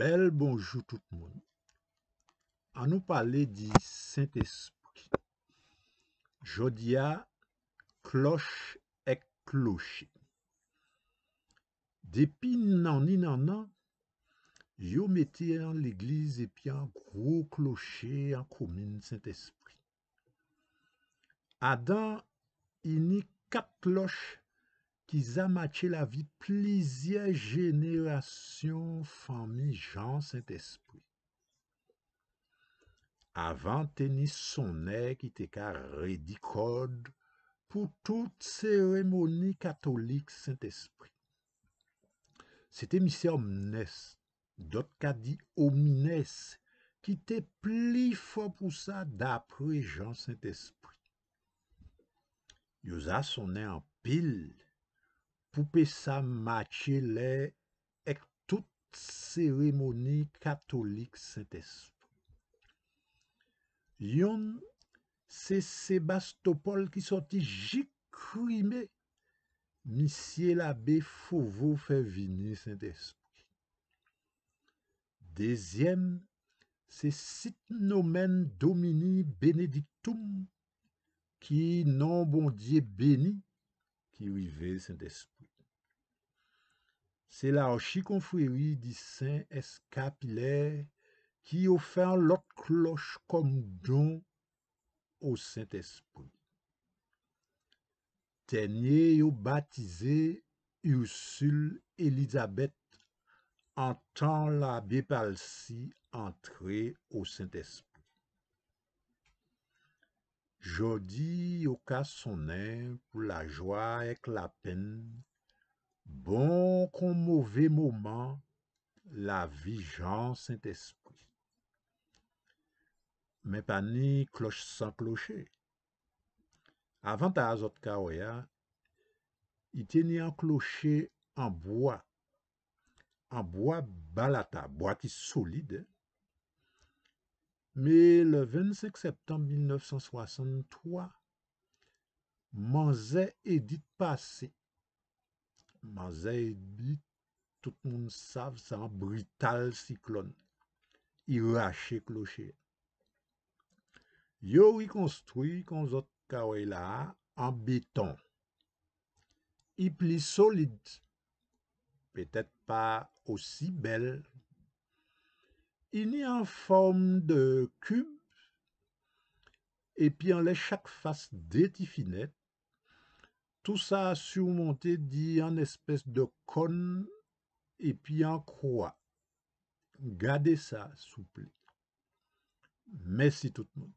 Bel bonjou tout moun. An nou pale di Saint-Esprit. Jodia, kloche ek kloche. Depi nan ni nan nan, yo meti an l'iglize epi an gro kloche an koumine Saint-Esprit. Adan, ini kat kloche ki za matche la vi plizye jenerasyon fami Jean Saint-Esprit. Avan teni sonè ki te ka redikod pou tout seremoni katolik Saint-Esprit. Se te misè omnes, dot ka di omines, ki te pli fò pou sa da pre Jean Saint-Esprit. Yo za sonè an pil, pou pe sa matye le ek tout seremoni katolik Saint-Esprit. Yon, se Sebastopol ki soti jik kri me, misye la be fowou fe vini Saint-Esprit. Dezyem, se sitnomen domini benediktoum, ki nan bondye beni, ki rive Saint-Esprit. Se la ochi konfoueri di Saint-Eskapilè ki yo fè an lot kloch kom don ou Saint-Esprit. Tenye yo batize Yusul Elisabeth an tan la bepal si antre ou Saint-Esprit. Jodi yo ka sonen pou la jwa ek la pen, bon kon mouve mouman la vijan sent espri. Mè pa ni kloche san kloche. Avan ta azot ka oya, i teni an kloche an boa, an boa balata, boa ki solide, Me le 25 septembe 1963, manze edi de pase. Manze edi, tout moun saf, sa an brital siklon. I rache kloche. Yo wikonstruy kon zot kawela an beton. I pli solide. Petet pa osi bel. il est en forme de cube, et puis en les chaque face des Tout ça surmonté dit en espèce de cône et puis en croix. Gardez ça, s'il vous plaît. Merci tout le monde.